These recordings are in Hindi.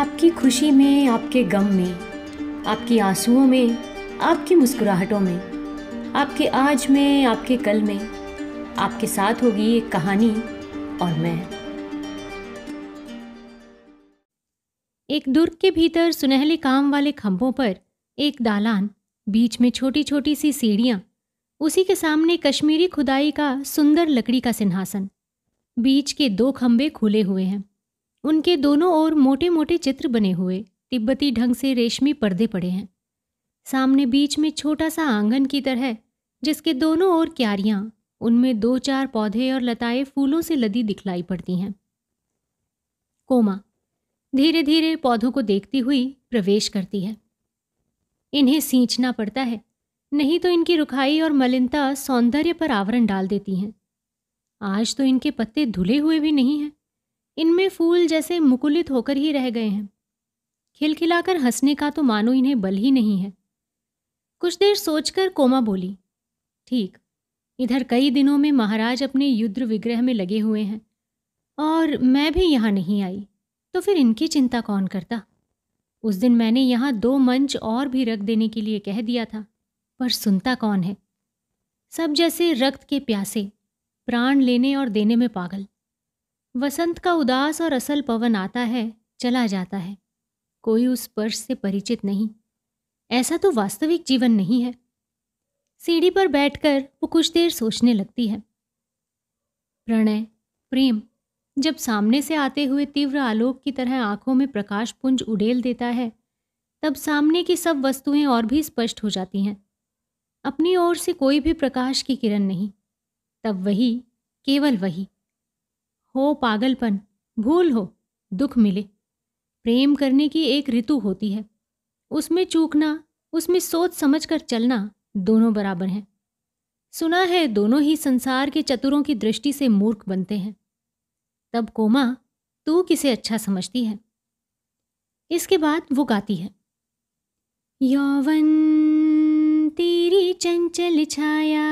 आपकी खुशी में आपके गम में आपकी आंसुओं में आपकी मुस्कुराहटों में आपके आज में आपके कल में आपके साथ होगी एक कहानी और मैं एक दुर्ग के भीतर सुनहले काम वाले खंभों पर एक दालान बीच में छोटी छोटी सी सीढ़ियाँ उसी के सामने कश्मीरी खुदाई का सुंदर लकड़ी का सिंहासन बीच के दो खंबे खुले हुए हैं उनके दोनों ओर मोटे मोटे चित्र बने हुए तिब्बती ढंग से रेशमी पर्दे पड़े हैं सामने बीच में छोटा सा आंगन की तरह जिसके दोनों ओर क्यारियां उनमें दो चार पौधे और लताएं फूलों से लदी दिखलाई पड़ती हैं कोमा धीरे धीरे पौधों को देखती हुई प्रवेश करती है इन्हें सींचना पड़ता है नहीं तो इनकी रुखाई और मलिनता सौंदर्य पर आवरण डाल देती हैं आज तो इनके पत्ते धुले हुए भी नहीं हैं इनमें फूल जैसे मुकुलित होकर ही रह गए हैं खिलखिलाकर हंसने का तो मानो इन्हें बल ही नहीं है कुछ देर सोचकर कोमा बोली ठीक इधर कई दिनों में महाराज अपने युद्ध विग्रह में लगे हुए हैं और मैं भी यहाँ नहीं आई तो फिर इनकी चिंता कौन करता उस दिन मैंने यहाँ दो मंच और भी रख देने के लिए कह दिया था पर सुनता कौन है सब जैसे रक्त के प्यासे प्राण लेने और देने में पागल वसंत का उदास और असल पवन आता है चला जाता है कोई उस स्पर्श से परिचित नहीं ऐसा तो वास्तविक जीवन नहीं है सीढ़ी पर बैठकर वो कुछ देर सोचने लगती है प्रणय प्रेम जब सामने से आते हुए तीव्र आलोक की तरह आंखों में प्रकाश पुंज उडेल देता है तब सामने की सब वस्तुएं और भी स्पष्ट हो जाती हैं अपनी ओर से कोई भी प्रकाश की किरण नहीं तब वही केवल वही हो पागलपन भूल हो दुख मिले प्रेम करने की एक ऋतु होती है उसमें चूकना उसमें सोच समझ कर चलना दोनों बराबर हैं सुना है दोनों ही संसार के चतुरों की दृष्टि से मूर्ख बनते हैं तब कोमा तू किसे अच्छा समझती है इसके बाद वो गाती है यौवन तेरी चंचल छाया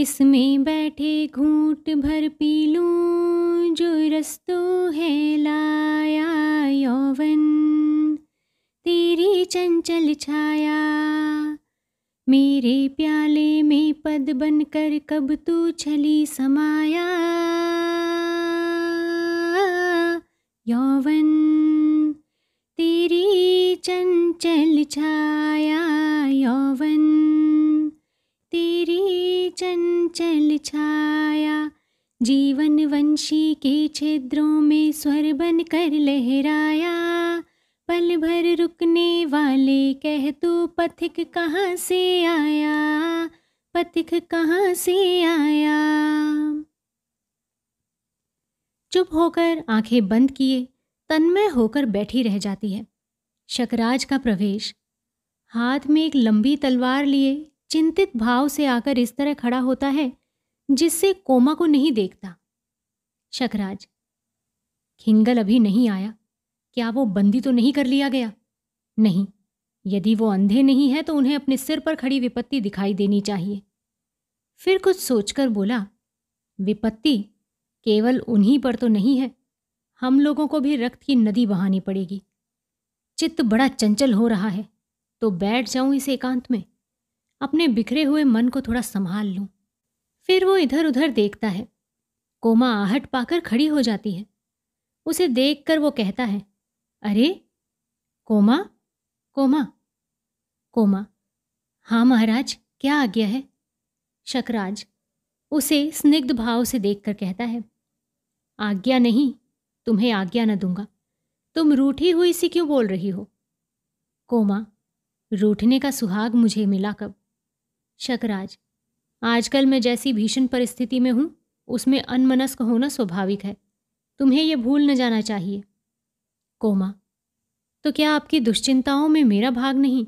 इसमें बैठे घूट भर पी लूँ जो रस्तो है लाया यौवन तेरी चंचल छाया मेरे प्याले में पद बनकर कब तू छली समाया यौवन तेरी चंचल छाया यौवन चंचल छाया जीवन वंशी के छिद्रों में स्वर बन कर लहराया पल भर रुकने वाले कह तू पथिक कहाँ से आया पथिक कहाँ से आया चुप होकर आंखें बंद किए तन्मय होकर बैठी रह जाती है शकराज का प्रवेश हाथ में एक लंबी तलवार लिए चिंतित भाव से आकर इस तरह खड़ा होता है जिससे कोमा को नहीं देखता शकराज खिंगल अभी नहीं आया क्या वो बंदी तो नहीं कर लिया गया नहीं यदि वो अंधे नहीं है तो उन्हें अपने सिर पर खड़ी विपत्ति दिखाई देनी चाहिए फिर कुछ सोचकर बोला विपत्ति केवल उन्हीं पर तो नहीं है हम लोगों को भी रक्त की नदी बहानी पड़ेगी चित्त बड़ा चंचल हो रहा है तो बैठ जाऊं इस एकांत में अपने बिखरे हुए मन को थोड़ा संभाल लूं फिर वो इधर उधर देखता है कोमा आहट पाकर खड़ी हो जाती है उसे देखकर वो कहता है अरे कोमा कोमा कोमा हाँ महाराज क्या आज्ञा है शकराज उसे स्निग्ध भाव से देखकर कहता है आज्ञा नहीं तुम्हें आज्ञा न दूंगा तुम रूठी हुई सी क्यों बोल रही हो कोमा रूठने का सुहाग मुझे मिला कब शकराज आजकल मैं जैसी भीषण परिस्थिति में हूं उसमें अनमनस्क होना स्वाभाविक है तुम्हें यह भूल न जाना चाहिए कोमा तो क्या आपकी दुश्चिंताओं में मेरा भाग नहीं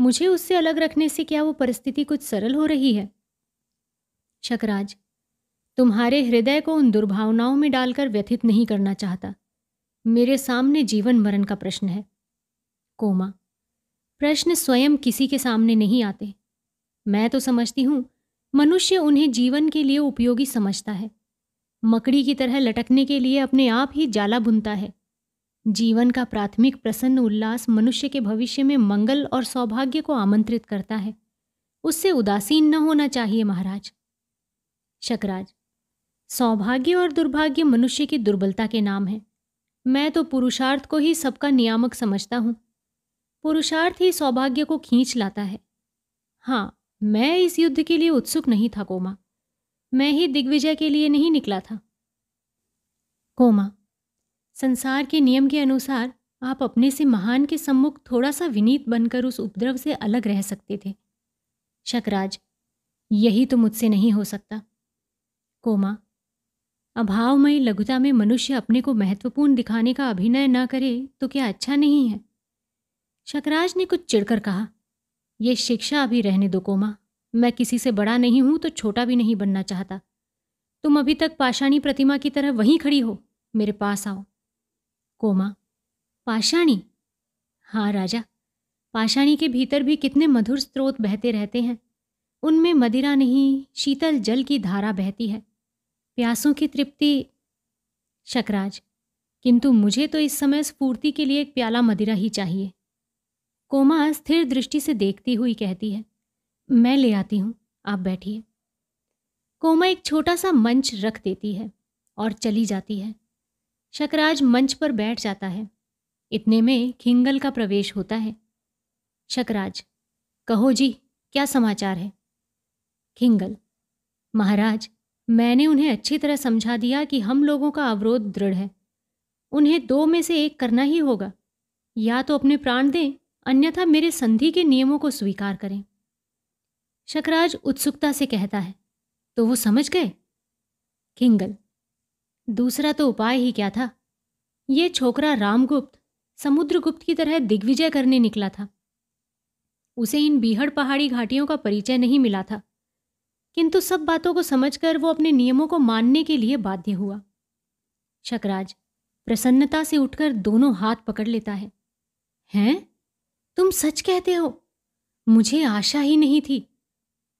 मुझे उससे अलग रखने से क्या वो परिस्थिति कुछ सरल हो रही है शकराज तुम्हारे हृदय को उन दुर्भावनाओं में डालकर व्यथित नहीं करना चाहता मेरे सामने जीवन मरण का प्रश्न है कोमा प्रश्न स्वयं किसी के सामने नहीं आते मैं तो समझती हूँ मनुष्य उन्हें जीवन के लिए उपयोगी समझता है मकड़ी की तरह लटकने के लिए अपने आप ही जाला बुनता है जीवन का प्राथमिक प्रसन्न उल्लास मनुष्य के भविष्य में मंगल और सौभाग्य को आमंत्रित करता है उससे उदासीन न होना चाहिए महाराज शकराज सौभाग्य और दुर्भाग्य मनुष्य की दुर्बलता के नाम है मैं तो पुरुषार्थ को ही सबका नियामक समझता हूँ पुरुषार्थ ही सौभाग्य को खींच लाता है हाँ मैं इस युद्ध के लिए उत्सुक नहीं था कोमा मैं ही दिग्विजय के लिए नहीं निकला था कोमा संसार के नियम के अनुसार आप अपने से महान के सम्मुख थोड़ा सा विनीत बनकर उस उपद्रव से अलग रह सकते थे शकराज यही तो मुझसे नहीं हो सकता कोमा अभावमयी लघुता में मनुष्य अपने को महत्वपूर्ण दिखाने का अभिनय न करे तो क्या अच्छा नहीं है शकराज ने कुछ चिड़कर कहा ये शिक्षा अभी रहने दो कोमा मैं किसी से बड़ा नहीं हूं तो छोटा भी नहीं बनना चाहता तुम अभी तक पाषाणी प्रतिमा की तरह वहीं खड़ी हो मेरे पास आओ कोमा पाषाणी हाँ राजा पाषाणी के भीतर भी कितने मधुर स्रोत बहते रहते हैं उनमें मदिरा नहीं शीतल जल की धारा बहती है प्यासों की तृप्ति शकराज किंतु मुझे तो इस समय स्फूर्ति के लिए एक प्याला मदिरा ही चाहिए कोमा स्थिर दृष्टि से देखती हुई कहती है मैं ले आती हूँ आप बैठिए कोमा एक छोटा सा मंच रख देती है और चली जाती है शकराज मंच पर बैठ जाता है इतने में खिंगल का प्रवेश होता है शकराज कहो जी क्या समाचार है खिंगल महाराज मैंने उन्हें अच्छी तरह समझा दिया कि हम लोगों का अवरोध दृढ़ है उन्हें दो में से एक करना ही होगा या तो अपने प्राण दें अन्यथा मेरे संधि के नियमों को स्वीकार करें शकराज उत्सुकता से कहता है तो वो समझ गए किंगल दूसरा तो उपाय ही क्या था यह छोकरा रामगुप्त समुद्रगुप्त की तरह दिग्विजय करने निकला था उसे इन बीहड़ पहाड़ी घाटियों का परिचय नहीं मिला था किंतु सब बातों को समझकर वो अपने नियमों को मानने के लिए बाध्य हुआ शकराज प्रसन्नता से उठकर दोनों हाथ पकड़ लेता है हैं तुम सच कहते हो मुझे आशा ही नहीं थी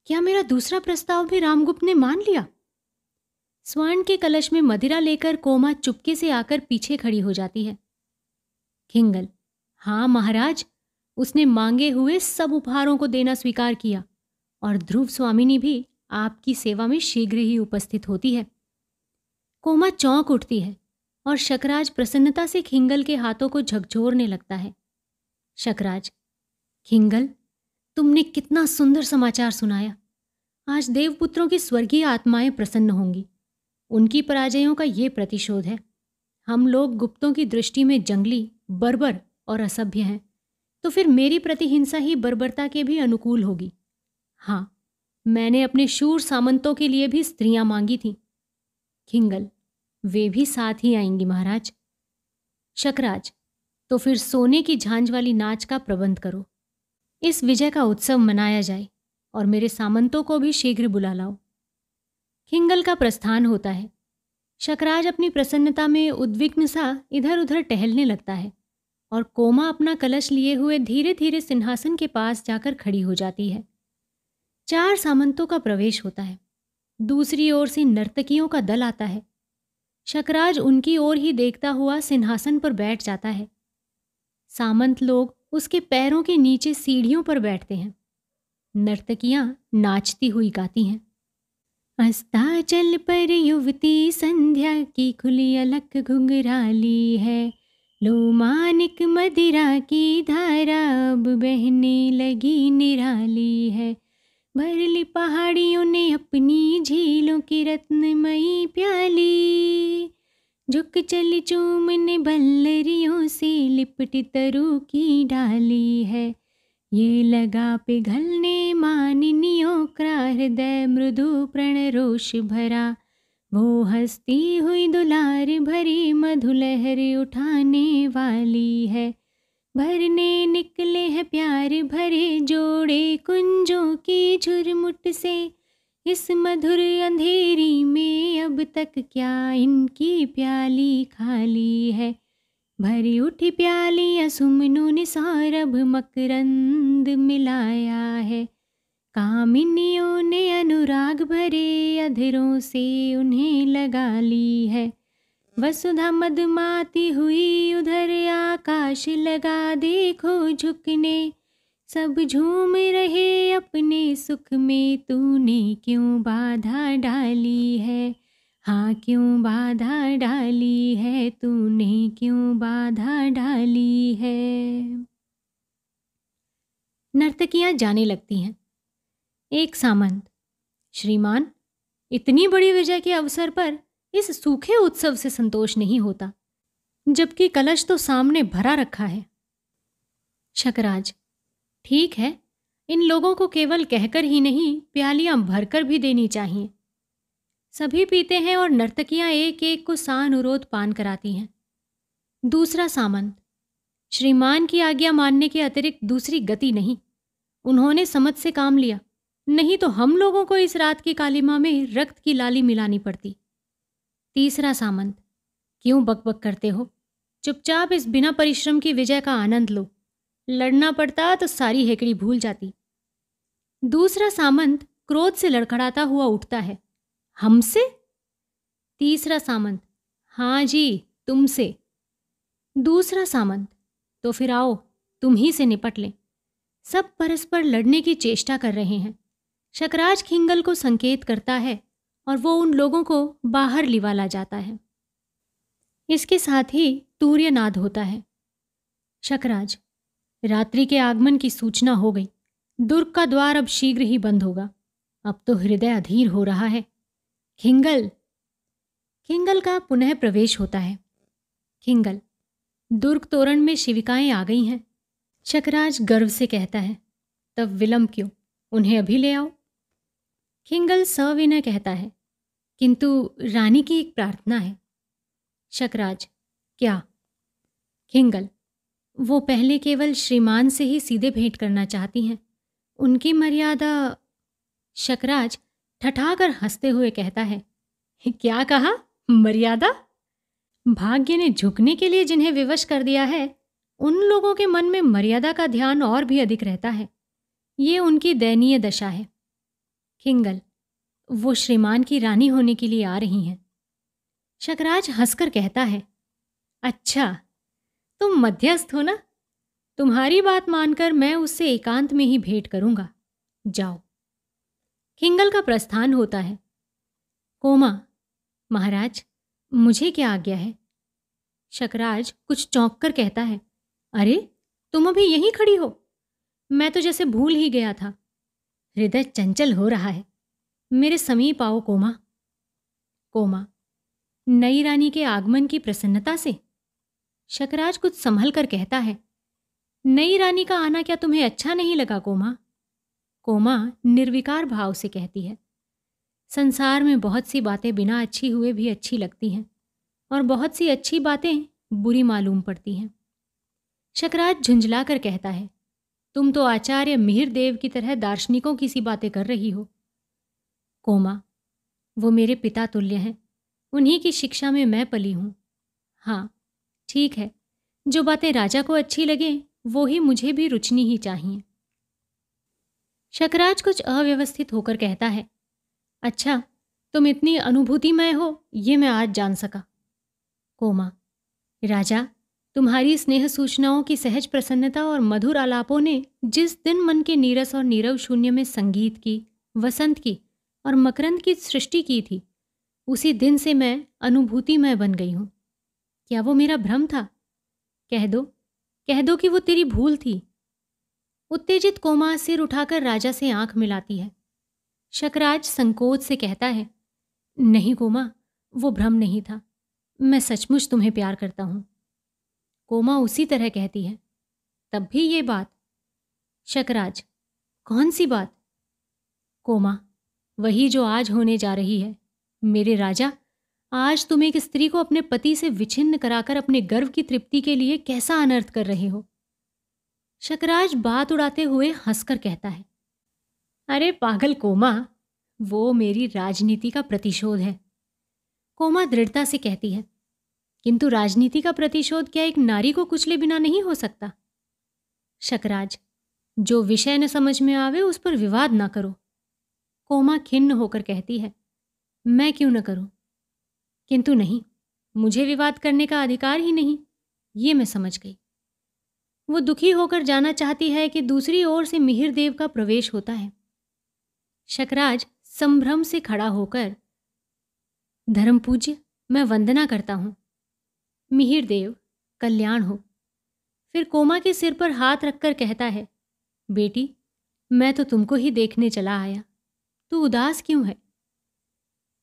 क्या मेरा दूसरा प्रस्ताव भी रामगुप्त ने मान लिया स्वर्ण के कलश में मदिरा लेकर कोमा चुपके से आकर पीछे खड़ी हो जाती है खिंगल हां महाराज उसने मांगे हुए सब उपहारों को देना स्वीकार किया और ध्रुव स्वामिनी भी आपकी सेवा में शीघ्र ही उपस्थित होती है कोमा चौंक उठती है और शकराज प्रसन्नता से खिंगल के हाथों को झकझोरने लगता है शकराज खिंगल तुमने कितना सुंदर समाचार सुनाया आज देवपुत्रों की स्वर्गीय आत्माएं प्रसन्न होंगी उनकी पराजयों का ये प्रतिशोध है हम लोग गुप्तों की दृष्टि में जंगली बर्बर और असभ्य हैं तो फिर मेरी प्रतिहिंसा ही बर्बरता के भी अनुकूल होगी हाँ मैंने अपने शूर सामंतों के लिए भी स्त्रियां मांगी थीं खिंगल वे भी साथ ही आएंगी महाराज शकराज तो फिर सोने की झांझ वाली नाच का प्रबंध करो इस विजय का उत्सव मनाया जाए और मेरे सामंतों को भी शीघ्र बुला लाओ खिंगल का प्रस्थान होता है शकराज अपनी प्रसन्नता में उद्विग्न सा इधर उधर टहलने लगता है और कोमा अपना कलश लिए हुए धीरे धीरे सिंहासन के पास जाकर खड़ी हो जाती है चार सामंतों का प्रवेश होता है दूसरी ओर से नर्तकियों का दल आता है शकराज उनकी ओर ही देखता हुआ सिंहासन पर बैठ जाता है सामंत लोग उसके पैरों के नीचे सीढ़ियों पर बैठते हैं नर्तकियां नाचती हुई गाती हैं अस्ताचल पर युवती संध्या की खुली अलक घुंघराली है लोमानिक मदिरा की धारा अब बहने लगी निराली है भरली पहाड़ियों ने अपनी झीलों की रत्नमयी प्याली झुक चली चूमने बल्लरियों से लिपटी तरु की डाली है ये लगा पिघलने माननियों क्रा हृदय मृदु प्रण रोष भरा वो हस्ती हुई दुलार भरी मधुलहर उठाने वाली है भरने निकले है प्यार भरे जोड़े कुंजों की झुरमुट से इस मधुर अंधेरी में अब तक क्या इनकी प्याली खाली है भरी उठी प्याली असुमनु ने सौरभ मकरंद मिलाया है कामिनियों ने अनुराग भरे अधरों से उन्हें लगा ली है वसुधा मदमाती हुई उधर आकाश लगा देखो झुकने सब झूम रहे अपने सुख में तूने क्यों बाधा डाली है हाँ क्यों बाधा डाली है तूने क्यों बाधा डाली है नर्तकियां जाने लगती हैं एक सामंत श्रीमान इतनी बड़ी विजय के अवसर पर इस सूखे उत्सव से संतोष नहीं होता जबकि कलश तो सामने भरा रखा है शकराज ठीक है इन लोगों को केवल कहकर ही नहीं प्यालियां भरकर भी देनी चाहिए सभी पीते हैं और नर्तकियां एक एक को अनुरोध पान कराती हैं दूसरा सामंत श्रीमान की आज्ञा मानने के अतिरिक्त दूसरी गति नहीं उन्होंने समझ से काम लिया नहीं तो हम लोगों को इस रात की कालिमा में रक्त की लाली मिलानी पड़ती तीसरा सामंत क्यों बकबक करते हो चुपचाप इस बिना परिश्रम की विजय का आनंद लो लड़ना पड़ता तो सारी हेकड़ी भूल जाती दूसरा सामंत क्रोध से लड़खड़ाता हुआ उठता है हमसे तीसरा सामंत हाँ जी तुमसे दूसरा सामंत तो फिर आओ तुम ही से निपट लें सब परस्पर लड़ने की चेष्टा कर रहे हैं शकराज खिंगल को संकेत करता है और वो उन लोगों को बाहर लिवाला जाता है इसके साथ ही तूर्यनाद होता है शकराज रात्रि के आगमन की सूचना हो गई दुर्ग का द्वार अब शीघ्र ही बंद होगा अब तो हृदय अधीर हो रहा है खिंगल खिंगल का पुनः प्रवेश होता है खिंगल दुर्ग तोरण में शिविकाएं आ गई हैं चकराज गर्व से कहता है तब विलंब क्यों उन्हें अभी ले आओ खिंगल सविनय कहता है किंतु रानी की एक प्रार्थना है शकराज क्या खिंगल वो पहले केवल श्रीमान से ही सीधे भेंट करना चाहती हैं उनकी मर्यादा शकराज ठठाकर हंसते हुए कहता है क्या कहा मर्यादा भाग्य ने झुकने के लिए जिन्हें विवश कर दिया है उन लोगों के मन में मर्यादा का ध्यान और भी अधिक रहता है ये उनकी दयनीय दशा है किंगल वो श्रीमान की रानी होने के लिए आ रही हैं शकराज हंसकर कहता है अच्छा तुम मध्यस्थ हो ना तुम्हारी बात मानकर मैं उससे एकांत में ही भेंट करूंगा जाओ खिंगल का प्रस्थान होता है कोमा महाराज मुझे क्या आज्ञा है शकराज कुछ चौंक कर कहता है अरे तुम अभी यहीं खड़ी हो मैं तो जैसे भूल ही गया था हृदय चंचल हो रहा है मेरे समीप आओ कोमा कोमा नई रानी के आगमन की प्रसन्नता से शकराज कुछ संभल कर कहता है नई रानी का आना क्या तुम्हें अच्छा नहीं लगा कोमा कोमा निर्विकार भाव से कहती है संसार में बहुत सी बातें बिना अच्छी हुए भी अच्छी लगती हैं और बहुत सी अच्छी बातें बुरी मालूम पड़ती हैं शकराज झुंझला कर कहता है तुम तो आचार्य मिहिर देव की तरह दार्शनिकों की सी बातें कर रही हो कोमा वो मेरे पिता तुल्य हैं उन्हीं की शिक्षा में मैं पली हूँ हाँ ठीक है जो बातें राजा को अच्छी लगें वो ही मुझे भी रुचनी ही चाहिए शकराज कुछ अव्यवस्थित होकर कहता है अच्छा तुम इतनी अनुभूतिमय हो ये मैं आज जान सका कोमा राजा तुम्हारी स्नेह सूचनाओं की सहज प्रसन्नता और मधुर आलापों ने जिस दिन मन के नीरस और नीरव शून्य में संगीत की वसंत की और मकरंद की सृष्टि की थी उसी दिन से मैं अनुभूतिमय बन गई हूँ क्या वो मेरा भ्रम था कह दो कह दो कि वो तेरी भूल थी उत्तेजित कोमा सिर उठाकर राजा से आंख मिलाती है शकराज संकोच से कहता है नहीं कोमा वो भ्रम नहीं था मैं सचमुच तुम्हें प्यार करता हूं कोमा उसी तरह कहती है तब भी ये बात शकराज कौन सी बात कोमा वही जो आज होने जा रही है मेरे राजा आज तुम एक स्त्री को अपने पति से विच्छिन्न कराकर अपने गर्व की तृप्ति के लिए कैसा अनर्थ कर रहे हो शकराज बात उड़ाते हुए हंसकर कहता है अरे पागल कोमा वो मेरी राजनीति का प्रतिशोध है कोमा दृढ़ता से कहती है किंतु राजनीति का प्रतिशोध क्या एक नारी को कुचले बिना नहीं हो सकता शकराज जो विषय न समझ में आवे उस पर विवाद ना करो कोमा खिन्न होकर कहती है मैं क्यों न करूं किंतु नहीं मुझे विवाद करने का अधिकार ही नहीं ये मैं समझ गई वो दुखी होकर जाना चाहती है कि दूसरी ओर से मिहिर देव का प्रवेश होता है शकराज संभ्रम से खड़ा होकर धर्म पूज्य मैं वंदना करता हूँ मिहिर देव कल्याण हो फिर कोमा के सिर पर हाथ रखकर कहता है बेटी मैं तो तुमको ही देखने चला आया तू उदास क्यों है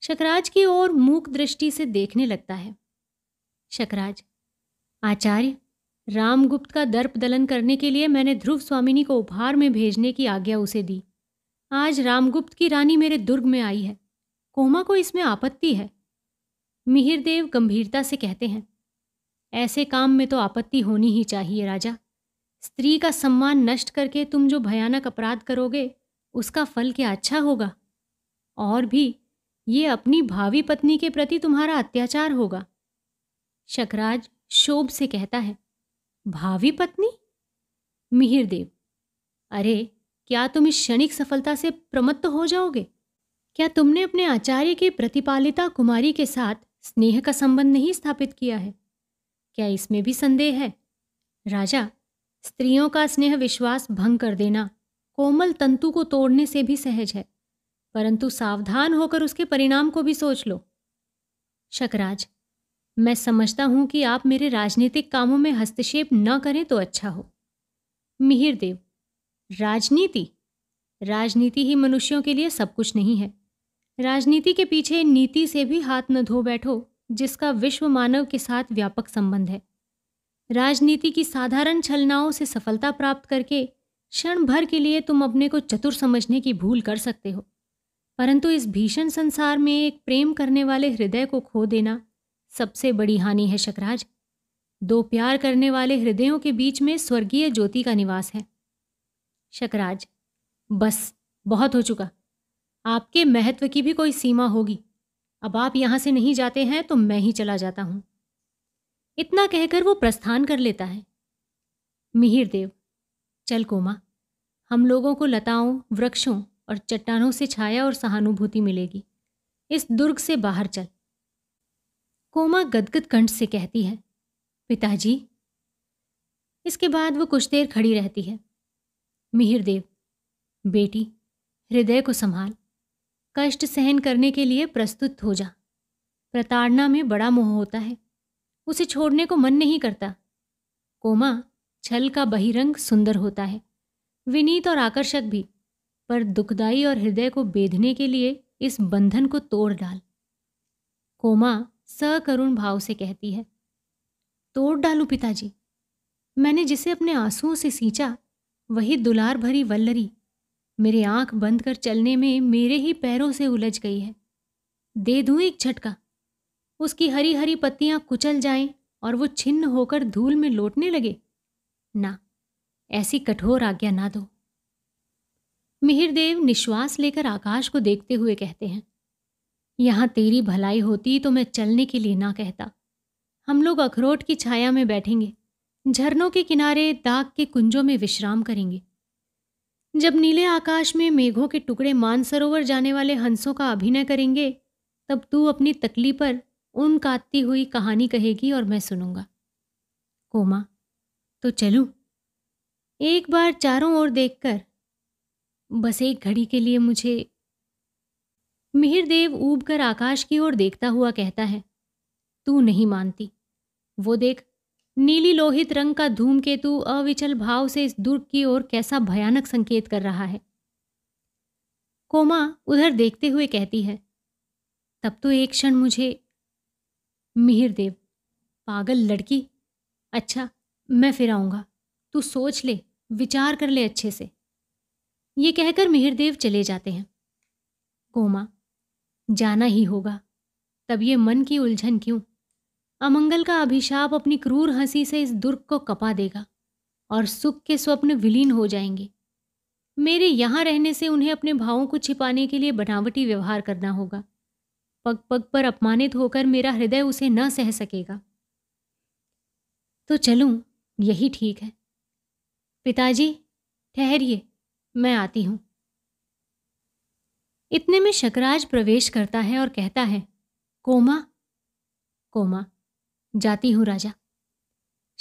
शकराज की ओर मूक दृष्टि से देखने लगता है शकराज आचार्य रामगुप्त का दर्प दलन करने के लिए मैंने ध्रुव स्वामिनी को उपहार में भेजने की आज्ञा उसे दी आज रामगुप्त की रानी मेरे दुर्ग में आई है कोमा को इसमें आपत्ति है मिहिरदेव गंभीरता से कहते हैं ऐसे काम में तो आपत्ति होनी ही चाहिए राजा स्त्री का सम्मान नष्ट करके तुम जो भयानक अपराध करोगे उसका फल क्या अच्छा होगा और भी ये अपनी भावी पत्नी के प्रति तुम्हारा अत्याचार होगा शकराज शोभ से कहता है भावी पत्नी मिहिरदेव अरे क्या तुम इस क्षणिक सफलता से प्रमत्त हो जाओगे क्या तुमने अपने आचार्य की प्रतिपालिता कुमारी के साथ स्नेह का संबंध नहीं स्थापित किया है क्या इसमें भी संदेह है राजा स्त्रियों का स्नेह विश्वास भंग कर देना कोमल तंतु को तोड़ने से भी सहज है परंतु सावधान होकर उसके परिणाम को भी सोच लो शकराज मैं समझता हूं कि आप मेरे राजनीतिक कामों में हस्तक्षेप न करें तो अच्छा हो मिहिर देव राजनीति राजनीति ही मनुष्यों के लिए सब कुछ नहीं है राजनीति के पीछे नीति से भी हाथ न धो बैठो जिसका विश्व मानव के साथ व्यापक संबंध है राजनीति की साधारण छलनाओं से सफलता प्राप्त करके क्षण भर के लिए तुम अपने को चतुर समझने की भूल कर सकते हो परंतु इस भीषण संसार में एक प्रेम करने वाले हृदय को खो देना सबसे बड़ी हानि है शकराज दो प्यार करने वाले हृदयों के बीच में स्वर्गीय ज्योति का निवास है शकराज बस बहुत हो चुका आपके महत्व की भी कोई सीमा होगी अब आप यहां से नहीं जाते हैं तो मैं ही चला जाता हूं इतना कहकर वो प्रस्थान कर लेता है मिहिर देव चल कोमा हम लोगों को लताओं वृक्षों और चट्टानों से छाया और सहानुभूति मिलेगी इस दुर्ग से बाहर चल कोमा गदगद कंठ से कहती है पिताजी इसके बाद वो कुछ देर खड़ी रहती है मिहिरदेव बेटी हृदय को संभाल कष्ट सहन करने के लिए प्रस्तुत हो जा प्रताड़ना में बड़ा मोह होता है उसे छोड़ने को मन नहीं करता कोमा छल का बहिरंग सुंदर होता है विनीत और आकर्षक भी पर दुखदाई और हृदय को बेधने के लिए इस बंधन को तोड़ डाल कोमा सकरुण भाव से कहती है तोड़ डालू पिताजी मैंने जिसे अपने आंसुओं से सींचा वही दुलार भरी वल्लरी मेरे आंख बंद कर चलने में मेरे ही पैरों से उलझ गई है दे दूं एक झटका उसकी हरी हरी पत्तियां कुचल जाएं और वो छिन्न होकर धूल में लौटने लगे ना ऐसी कठोर आज्ञा ना दो मिहिरदेव निश्वास लेकर आकाश को देखते हुए कहते हैं यहाँ तेरी भलाई होती तो मैं चलने के लिए ना कहता हम लोग अखरोट की छाया में बैठेंगे झरनों के किनारे दाग के कुंजों में विश्राम करेंगे जब नीले आकाश में मेघों के टुकड़े मानसरोवर जाने वाले हंसों का अभिनय करेंगे तब तू अपनी तकली पर उन काटती हुई कहानी कहेगी और मैं सुनूंगा कोमा तो चलू एक बार चारों ओर देखकर बस एक घड़ी के लिए मुझे मिहिरदेव ऊब कर आकाश की ओर देखता हुआ कहता है तू नहीं मानती वो देख नीली लोहित रंग का धूमकेतु अविचल भाव से इस दुर्ग की ओर कैसा भयानक संकेत कर रहा है कोमा उधर देखते हुए कहती है तब तो एक क्षण मुझे मिहिरदेव पागल लड़की अच्छा मैं फिर आऊंगा तू सोच ले विचार कर ले अच्छे से ये कहकर मिहिरदेव चले जाते हैं कोमा जाना ही होगा तब ये मन की उलझन क्यों अमंगल का अभिशाप अपनी क्रूर हंसी से इस दुर्ग को कपा देगा और सुख के स्वप्न विलीन हो जाएंगे मेरे यहाँ रहने से उन्हें अपने भावों को छिपाने के लिए बनावटी व्यवहार करना होगा पग पग पर अपमानित होकर मेरा हृदय उसे न सह सकेगा तो चलूं यही ठीक है पिताजी ठहरिए मैं आती हूं इतने में शकराज प्रवेश करता है और कहता है कोमा कोमा जाती हूं राजा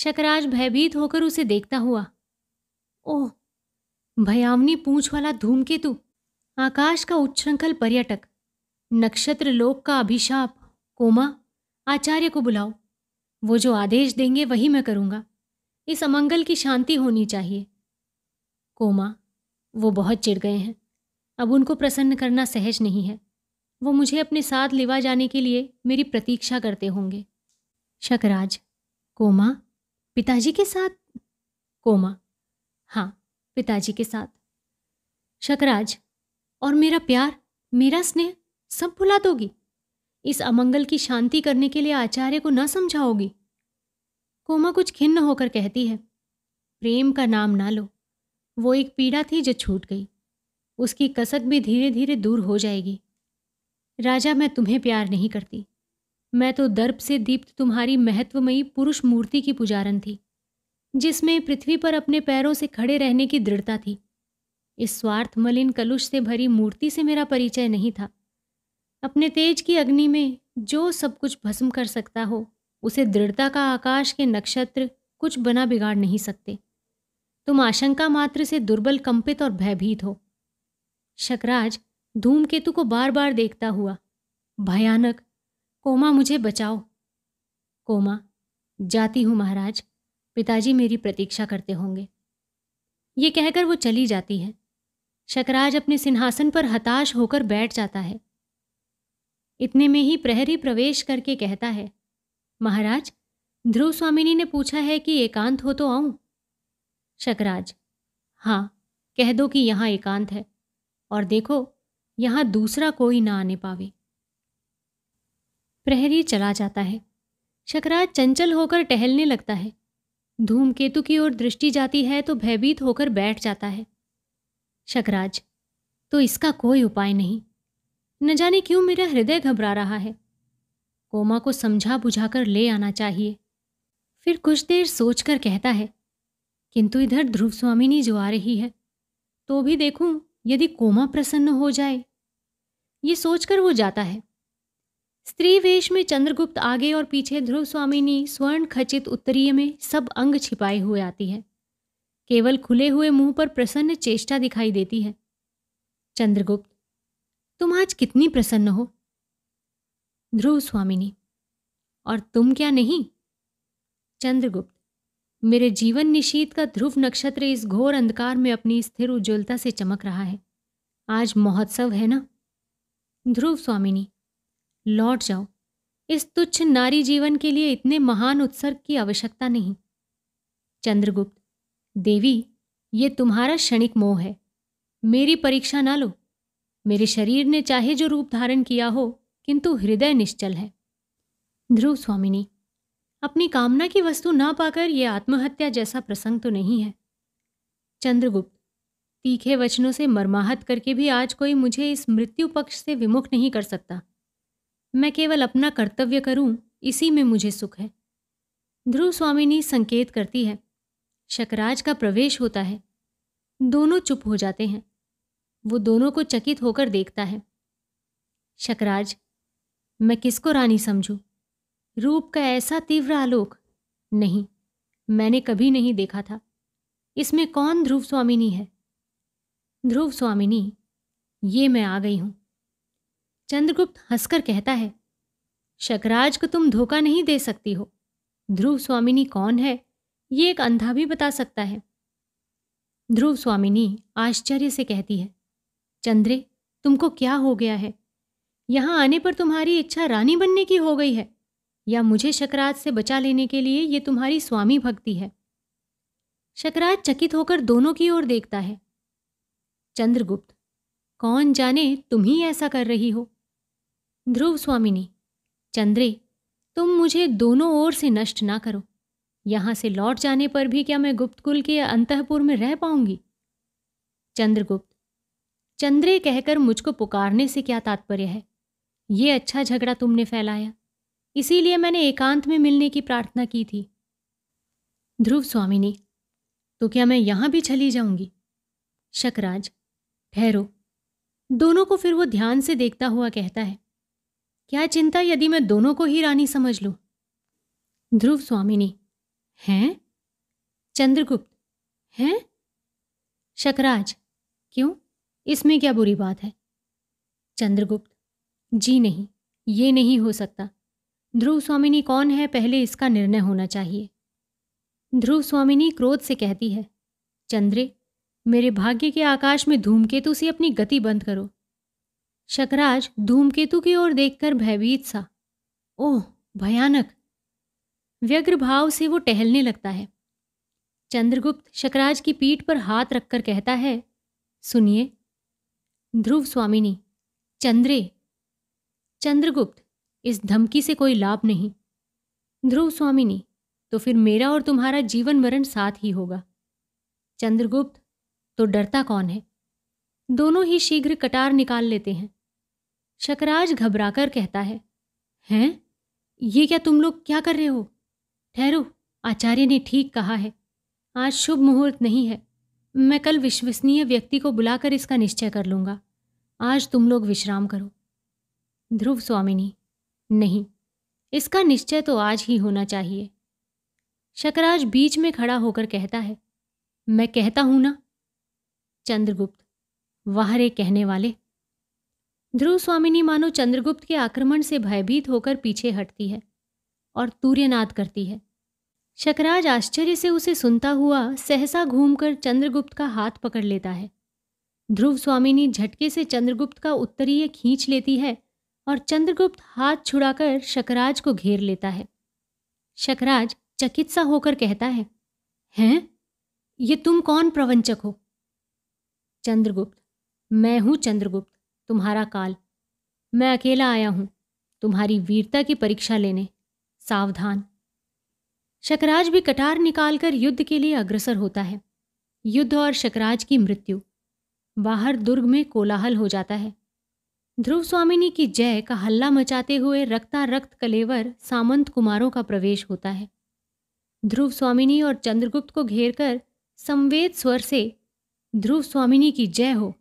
शकराज भयभीत होकर उसे देखता हुआ ओह भयावनी पूछ वाला धूमकेतु आकाश का उच्छृंखल पर्यटक नक्षत्र लोक का अभिशाप कोमा आचार्य को बुलाओ वो जो आदेश देंगे वही मैं करूंगा इस अमंगल की शांति होनी चाहिए कोमा वो बहुत चिढ़ गए हैं अब उनको प्रसन्न करना सहज नहीं है वो मुझे अपने साथ लिवा जाने के लिए मेरी प्रतीक्षा करते होंगे शकराज कोमा पिताजी के साथ कोमा हाँ पिताजी के साथ शकराज और मेरा प्यार मेरा स्नेह सब भुला दोगी इस अमंगल की शांति करने के लिए आचार्य को न समझाओगी कोमा कुछ खिन्न होकर कहती है प्रेम का नाम ना लो वो एक पीड़ा थी जो छूट गई उसकी कसक भी धीरे धीरे दूर हो जाएगी राजा मैं तुम्हें प्यार नहीं करती मैं तो दर्प से दीप्त तुम्हारी महत्वमयी पुरुष मूर्ति की पुजारन थी जिसमें पृथ्वी पर अपने पैरों से खड़े रहने की दृढ़ता थी इस स्वार्थ मलिन कलुष से भरी मूर्ति से मेरा परिचय नहीं था अपने तेज की अग्नि में जो सब कुछ भस्म कर सकता हो उसे दृढ़ता का आकाश के नक्षत्र कुछ बना बिगाड़ नहीं सकते तुम आशंका मात्र से दुर्बल कंपित और भयभीत हो शकराज धूमकेतु को बार बार देखता हुआ भयानक कोमा मुझे बचाओ कोमा जाती हूं महाराज पिताजी मेरी प्रतीक्षा करते होंगे ये कहकर वो चली जाती है शकराज अपने सिंहासन पर हताश होकर बैठ जाता है इतने में ही प्रहरी प्रवेश करके कहता है महाराज ध्रुव स्वामिनी ने पूछा है कि एकांत हो तो आऊं शकराज हाँ कह दो कि यहाँ एकांत है और देखो यहाँ दूसरा कोई ना आने पावे प्रहरी चला जाता है शकराज चंचल होकर टहलने लगता है धूमकेतु की ओर दृष्टि जाती है तो भयभीत होकर बैठ जाता है शकराज तो इसका कोई उपाय नहीं न जाने क्यों मेरा हृदय घबरा रहा है कोमा को समझा बुझाकर ले आना चाहिए फिर कुछ देर सोचकर कहता है किंतु इधर ध्रुव स्वामिनी जो आ रही है तो भी देखूं यदि कोमा प्रसन्न हो जाए ये सोचकर वो जाता है स्त्री वेश में चंद्रगुप्त आगे और पीछे ध्रुव स्वामिनी स्वर्ण खचित उत्तरीय में सब अंग छिपाए हुए आती है केवल खुले हुए मुंह पर प्रसन्न चेष्टा दिखाई देती है चंद्रगुप्त तुम आज कितनी प्रसन्न हो ध्रुव स्वामिनी और तुम क्या नहीं चंद्रगुप्त मेरे जीवन निशीत का ध्रुव नक्षत्र इस घोर अंधकार में अपनी स्थिर उज्ज्वलता से चमक रहा है आज महोत्सव है ना ध्रुव स्वामिनी लौट जाओ इस तुच्छ नारी जीवन के लिए इतने महान उत्सर्ग की आवश्यकता नहीं चंद्रगुप्त देवी ये तुम्हारा क्षणिक मोह है मेरी परीक्षा ना लो मेरे शरीर ने चाहे जो रूप धारण किया हो किंतु हृदय निश्चल है ध्रुव स्वामिनी अपनी कामना की वस्तु ना पाकर ये आत्महत्या जैसा प्रसंग तो नहीं है चंद्रगुप्त तीखे वचनों से मरमाहत करके भी आज कोई मुझे इस मृत्यु पक्ष से विमुख नहीं कर सकता मैं केवल अपना कर्तव्य करूं इसी में मुझे सुख है ध्रुव स्वामिनी संकेत करती है शकराज का प्रवेश होता है दोनों चुप हो जाते हैं वो दोनों को चकित होकर देखता है शकराज मैं किसको रानी समझूं रूप का ऐसा तीव्र आलोक नहीं मैंने कभी नहीं देखा था इसमें कौन ध्रुव स्वामिनी है ध्रुव स्वामिनी ये मैं आ गई हूं चंद्रगुप्त हंसकर कहता है शकराज को तुम धोखा नहीं दे सकती हो ध्रुव स्वामिनी कौन है ये एक अंधा भी बता सकता है ध्रुव स्वामिनी आश्चर्य से कहती है चंद्रे तुमको क्या हो गया है यहां आने पर तुम्हारी इच्छा रानी बनने की हो गई है या मुझे शकरात से बचा लेने के लिए ये तुम्हारी स्वामी भक्ति है शकरात चकित होकर दोनों की ओर देखता है चंद्रगुप्त कौन जाने तुम ही ऐसा कर रही हो ध्रुव स्वामिनी चंद्रे तुम मुझे दोनों ओर से नष्ट ना करो यहां से लौट जाने पर भी क्या मैं गुप्तकुल के अंतपुर में रह पाऊंगी चंद्रगुप्त चंद्रे कहकर मुझको पुकारने से क्या तात्पर्य है ये अच्छा झगड़ा तुमने फैलाया इसीलिए मैंने एकांत में मिलने की प्रार्थना की थी ध्रुव स्वामिनी तो क्या मैं यहां भी चली जाऊंगी शकराज ठहरो दोनों को फिर वो ध्यान से देखता हुआ कहता है क्या चिंता यदि मैं दोनों को ही रानी समझ लू ध्रुव स्वामिनी हैं चंद्रगुप्त हैं शकराज क्यों इसमें क्या बुरी बात है चंद्रगुप्त जी नहीं ये नहीं हो सकता ध्रुव स्वामिनी कौन है पहले इसका निर्णय होना चाहिए ध्रुव स्वामिनी क्रोध से कहती है चंद्रे मेरे भाग्य के आकाश में धूमकेतु से अपनी गति बंद करो शकराज धूमकेतु की ओर देखकर भयभीत सा ओह भयानक व्यग्र भाव से वो टहलने लगता है चंद्रगुप्त शकराज की पीठ पर हाथ रखकर कहता है सुनिए ध्रुव स्वामिनी चंद्रे चंद्रगुप्त इस धमकी से कोई लाभ नहीं ध्रुव स्वामिनी तो फिर मेरा और तुम्हारा जीवन मरण साथ ही होगा चंद्रगुप्त तो डरता कौन है दोनों ही शीघ्र कटार निकाल लेते हैं शकराज घबराकर कहता है हैं ये क्या तुम लोग क्या कर रहे हो ठहरो आचार्य ने ठीक कहा है आज शुभ मुहूर्त नहीं है मैं कल विश्वसनीय व्यक्ति को बुलाकर इसका निश्चय कर लूंगा आज तुम लोग विश्राम करो ध्रुव स्वामिनी नहीं इसका निश्चय तो आज ही होना चाहिए शकराज बीच में खड़ा होकर कहता है मैं कहता हूं ना चंद्रगुप्त वाह रे कहने वाले ध्रुव स्वामिनी मानो चंद्रगुप्त के आक्रमण से भयभीत होकर पीछे हटती है और तूर्यनाद करती है शकराज आश्चर्य से उसे सुनता हुआ सहसा घूमकर चंद्रगुप्त का हाथ पकड़ लेता है ध्रुव स्वामिनी झटके से चंद्रगुप्त का उत्तरीय खींच लेती है और चंद्रगुप्त हाथ छुड़ाकर शकराज को घेर लेता है शकराज चकित सा होकर कहता है हैं ये तुम कौन प्रवंचक हो चंद्रगुप्त मैं हूं चंद्रगुप्त तुम्हारा काल मैं अकेला आया हूं तुम्हारी वीरता की परीक्षा लेने सावधान शकराज भी कटार निकालकर युद्ध के लिए अग्रसर होता है युद्ध और शकराज की मृत्यु बाहर दुर्ग में कोलाहल हो जाता है ध्रुव स्वामिनी की जय का हल्ला मचाते हुए रक्ता रक्त कलेवर सामंत कुमारों का प्रवेश होता है ध्रुव स्वामिनी और चंद्रगुप्त को घेर कर संवेद स्वर से ध्रुव स्वामिनी की जय हो